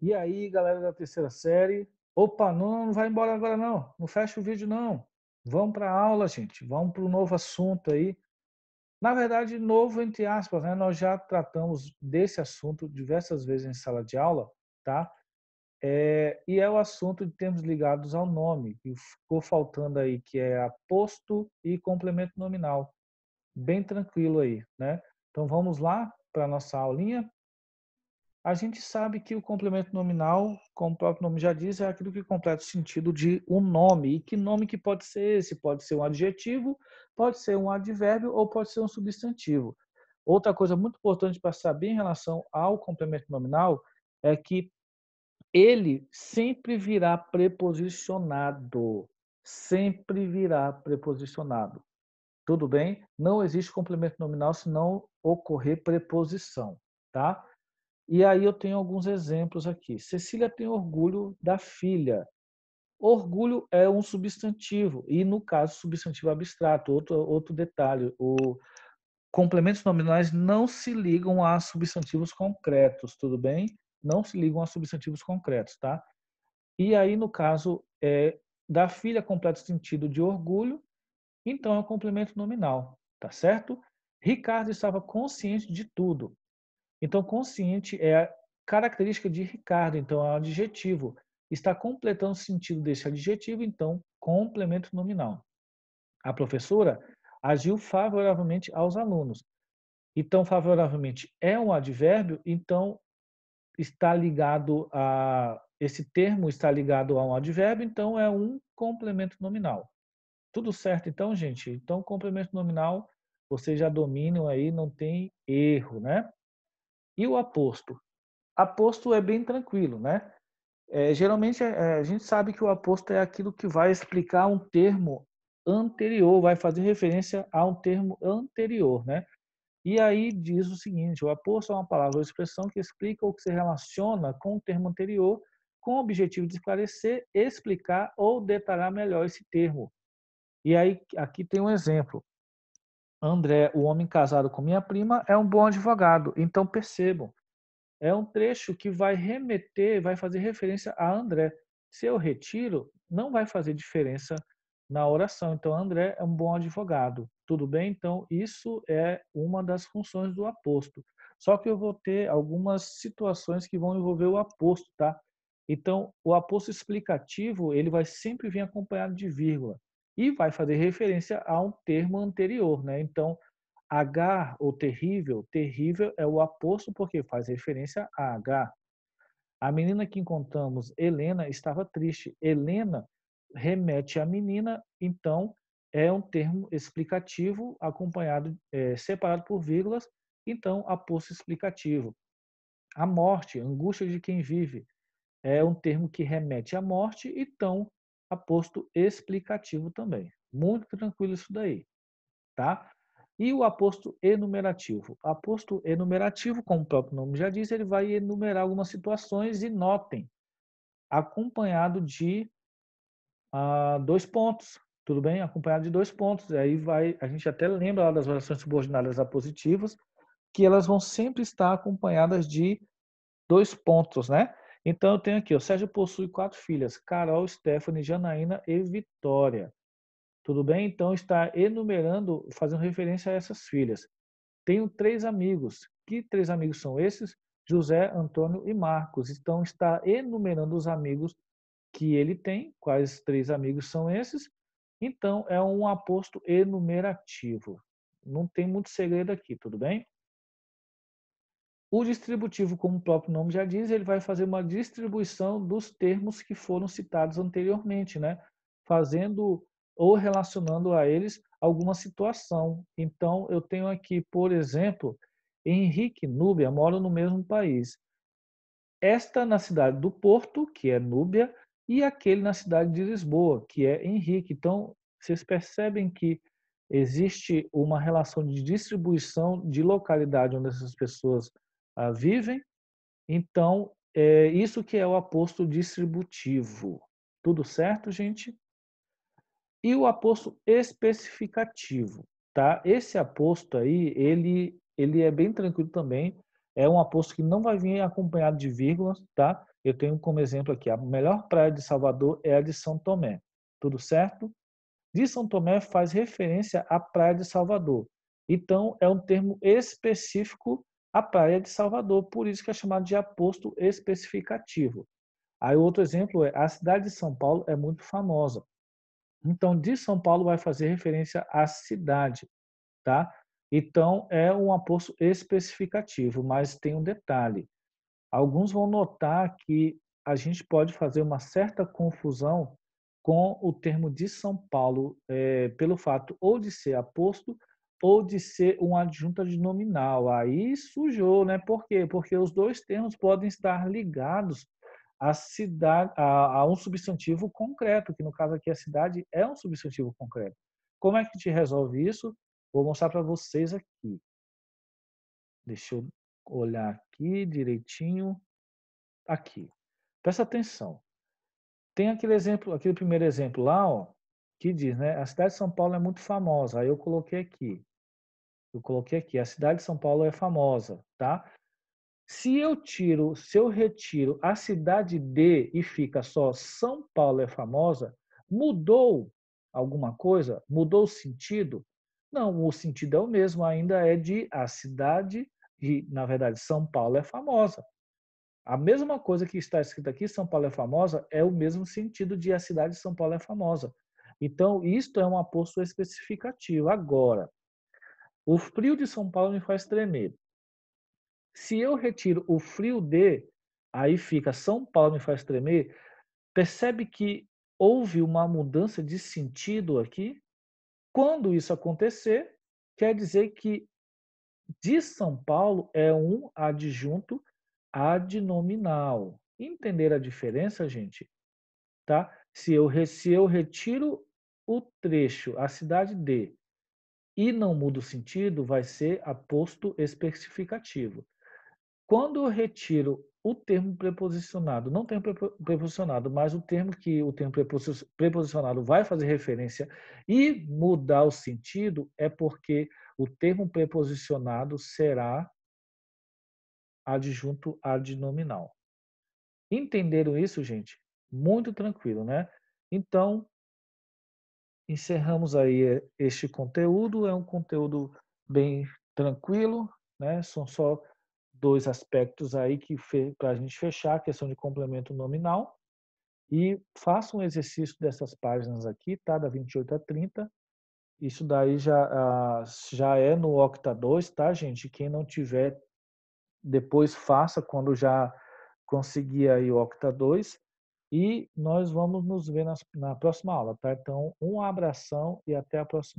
E aí, galera da terceira série, opa, não, não vai embora agora não, não fecha o vídeo não. Vamos para a aula, gente, vamos para um novo assunto aí. Na verdade, novo entre aspas, né? Nós já tratamos desse assunto diversas vezes em sala de aula, tá? É, e é o assunto de termos ligados ao nome, que ficou faltando aí, que é aposto e complemento nominal. Bem tranquilo aí, né? Então vamos lá para a nossa aulinha. A gente sabe que o complemento nominal, como o próprio nome já diz, é aquilo que completa o sentido de um nome. E que nome que pode ser esse? Pode ser um adjetivo, pode ser um advérbio ou pode ser um substantivo. Outra coisa muito importante para saber em relação ao complemento nominal é que ele sempre virá preposicionado. Sempre virá preposicionado. Tudo bem? Não existe complemento nominal se não ocorrer preposição, tá? E aí eu tenho alguns exemplos aqui. Cecília tem orgulho da filha. Orgulho é um substantivo, e no caso, substantivo abstrato. Outro, outro detalhe: o complementos nominais não se ligam a substantivos concretos, tudo bem? Não se ligam a substantivos concretos, tá? E aí, no caso, é, da filha completa o sentido de orgulho, então é um complemento nominal, tá certo? Ricardo estava consciente de tudo. Então, consciente é a característica de Ricardo, então é um adjetivo. Está completando o sentido desse adjetivo, então, complemento nominal. A professora agiu favoravelmente aos alunos. Então, favoravelmente é um advérbio, então está ligado a. Esse termo está ligado a um advérbio, então é um complemento nominal. Tudo certo, então, gente? Então, complemento nominal, vocês já dominam aí, não tem erro, né? E o aposto? Aposto é bem tranquilo, né? É, geralmente é, é, a gente sabe que o aposto é aquilo que vai explicar um termo anterior, vai fazer referência a um termo anterior, né? E aí diz o seguinte: o aposto é uma palavra ou expressão que explica ou que se relaciona com o termo anterior, com o objetivo de esclarecer, explicar ou detalhar melhor esse termo. E aí aqui tem um exemplo. André, o homem casado com minha prima, é um bom advogado. Então percebam, é um trecho que vai remeter, vai fazer referência a André. Se eu retiro, não vai fazer diferença na oração. Então, André é um bom advogado. Tudo bem? Então, isso é uma das funções do apóstolo. Só que eu vou ter algumas situações que vão envolver o apóstolo, tá? Então, o apóstolo explicativo, ele vai sempre vir acompanhado de vírgula e vai fazer referência a um termo anterior, né? Então, H ou terrível, terrível é o aposto porque faz referência a H. A menina que encontramos, Helena, estava triste. Helena remete à menina, então é um termo explicativo acompanhado, é, separado por vírgulas, então aposto explicativo. A morte, angústia de quem vive, é um termo que remete à morte, então aposto explicativo também. Muito tranquilo isso daí, tá? E o aposto enumerativo? Aposto enumerativo, como o próprio nome já diz, ele vai enumerar algumas situações e notem, acompanhado de ah, dois pontos, tudo bem? Acompanhado de dois pontos. Aí vai, a gente até lembra lá das orações subordinadas apositivas, que elas vão sempre estar acompanhadas de dois pontos, né? Então eu tenho aqui, o Sérgio possui quatro filhas, Carol, Stephanie, Janaína e Vitória. Tudo bem? Então está enumerando, fazendo referência a essas filhas. Tenho três amigos. Que três amigos são esses? José, Antônio e Marcos. Então está enumerando os amigos que ele tem, quais três amigos são esses. Então é um aposto enumerativo. Não tem muito segredo aqui, tudo bem? O distributivo, como o próprio nome já diz, ele vai fazer uma distribuição dos termos que foram citados anteriormente, né? fazendo ou relacionando a eles alguma situação. Então, eu tenho aqui, por exemplo, Henrique Núbia mora no mesmo país. Esta na cidade do Porto, que é Núbia, e aquele na cidade de Lisboa, que é Henrique. Então, vocês percebem que existe uma relação de distribuição de localidade onde essas pessoas vivem. Então, é isso que é o aposto distributivo. Tudo certo, gente? E o aposto especificativo, tá? Esse aposto aí, ele, ele é bem tranquilo também. É um aposto que não vai vir acompanhado de vírgulas, tá? Eu tenho como exemplo aqui, a melhor praia de Salvador é a de São Tomé. Tudo certo? De São Tomé faz referência à praia de Salvador. Então, é um termo específico a praia de Salvador, por isso que é chamado de aposto especificativo. Aí outro exemplo é a cidade de São Paulo é muito famosa. Então, de São Paulo vai fazer referência à cidade, tá? Então, é um aposto especificativo, mas tem um detalhe. Alguns vão notar que a gente pode fazer uma certa confusão com o termo de São Paulo, é, pelo fato ou de ser aposto ou de ser uma adjunta de nominal. Aí sujou, né? Por quê? Porque os dois termos podem estar ligados a, cidade, a, a um substantivo concreto, que no caso aqui a cidade é um substantivo concreto. Como é que gente resolve isso? Vou mostrar para vocês aqui. Deixa eu olhar aqui direitinho. Aqui. Presta atenção. Tem aquele exemplo, aquele primeiro exemplo lá, ó, que diz, né? A cidade de São Paulo é muito famosa. Aí eu coloquei aqui. Eu coloquei aqui, a cidade de São Paulo é famosa, tá? Se eu tiro, se eu retiro a cidade de e fica só São Paulo é famosa, mudou alguma coisa? Mudou o sentido? Não, o sentido é o mesmo, ainda é de a cidade e, na verdade, São Paulo é famosa. A mesma coisa que está escrita aqui, São Paulo é famosa, é o mesmo sentido de a cidade de São Paulo é famosa. Então, isto é uma aposto especificativa. Agora, o frio de São Paulo me faz tremer. Se eu retiro o frio de, aí fica São Paulo me faz tremer, percebe que houve uma mudança de sentido aqui? Quando isso acontecer, quer dizer que de São Paulo é um adjunto adnominal. Entender a diferença, gente? Tá? Se eu, se eu retiro o trecho, a cidade de, e não muda o sentido, vai ser aposto especificativo. Quando eu retiro o termo preposicionado, não termo preposicionado, mas o termo que o termo preposicionado vai fazer referência e mudar o sentido, é porque o termo preposicionado será adjunto adnominal. Entenderam isso, gente? Muito tranquilo, né? Então, encerramos aí eh, este conteúdo. É um conteúdo bem tranquilo, né? São só dois aspectos aí que para a gente fechar a questão de complemento nominal e faça um exercício dessas páginas aqui, tá? Da 28 a 30. Isso daí já ah, já é no Octa 2, tá, gente? Quem não tiver depois faça quando já conseguir aí o Octa 2 e nós vamos nos ver na próxima aula, tá? Então, um abração e até a próxima.